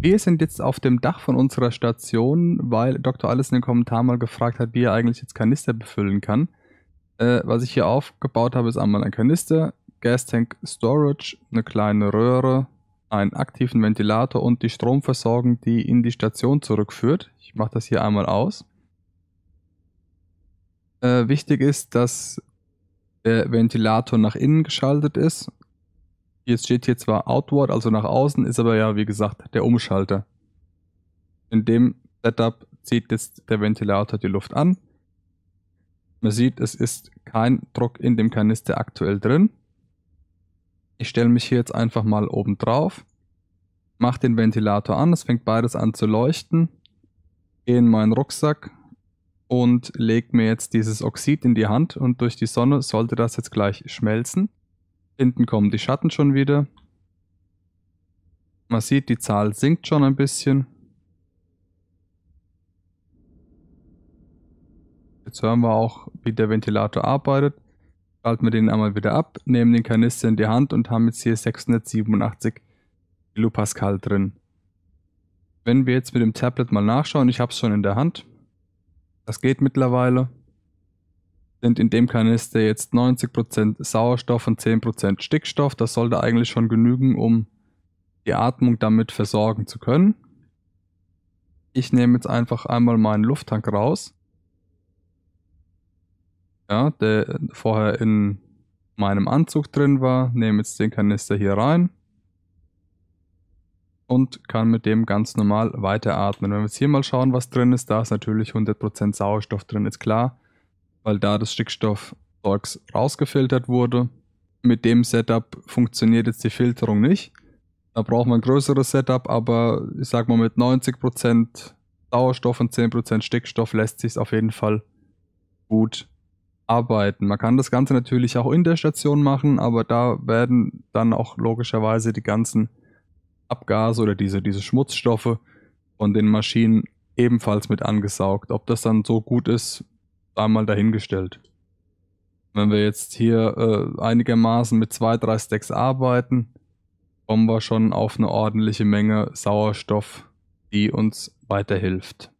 Wir sind jetzt auf dem Dach von unserer Station, weil Dr. Alles in den Kommentaren mal gefragt hat, wie er eigentlich jetzt Kanister befüllen kann. Äh, was ich hier aufgebaut habe, ist einmal ein Kanister, Gas Tank Storage, eine kleine Röhre, einen aktiven Ventilator und die Stromversorgung, die in die Station zurückführt. Ich mache das hier einmal aus. Äh, wichtig ist, dass der Ventilator nach innen geschaltet ist Jetzt steht hier zwar Outward, also nach außen, ist aber ja, wie gesagt, der Umschalter. In dem Setup zieht jetzt der Ventilator die Luft an. Man sieht, es ist kein Druck in dem Kanister aktuell drin. Ich stelle mich hier jetzt einfach mal oben drauf, mache den Ventilator an, es fängt beides an zu leuchten, gehe in meinen Rucksack und lege mir jetzt dieses Oxid in die Hand und durch die Sonne sollte das jetzt gleich schmelzen. Hinten kommen die Schatten schon wieder. Man sieht, die Zahl sinkt schon ein bisschen. Jetzt hören wir auch, wie der Ventilator arbeitet. Schalten wir den einmal wieder ab, nehmen den Kanister in die Hand und haben jetzt hier 687 Kilopascal drin. Wenn wir jetzt mit dem Tablet mal nachschauen, ich habe es schon in der Hand. Das geht mittlerweile sind in dem Kanister jetzt 90% Sauerstoff und 10% Stickstoff. Das sollte eigentlich schon genügen, um die Atmung damit versorgen zu können. Ich nehme jetzt einfach einmal meinen Lufttank raus. Ja, der vorher in meinem Anzug drin war. Nehme jetzt den Kanister hier rein. Und kann mit dem ganz normal weiteratmen. Wenn wir jetzt hier mal schauen, was drin ist, da ist natürlich 100% Sauerstoff drin, ist klar weil da das Stickstoff Stickstoffzeugs rausgefiltert wurde. Mit dem Setup funktioniert jetzt die Filterung nicht. Da braucht man ein größeres Setup, aber ich sag mal mit 90% Sauerstoff und 10% Stickstoff lässt sich auf jeden Fall gut arbeiten. Man kann das Ganze natürlich auch in der Station machen, aber da werden dann auch logischerweise die ganzen Abgase oder diese, diese Schmutzstoffe von den Maschinen ebenfalls mit angesaugt. Ob das dann so gut ist, einmal dahingestellt. Wenn wir jetzt hier äh, einigermaßen mit zwei, drei Stacks arbeiten, kommen wir schon auf eine ordentliche Menge Sauerstoff, die uns weiterhilft.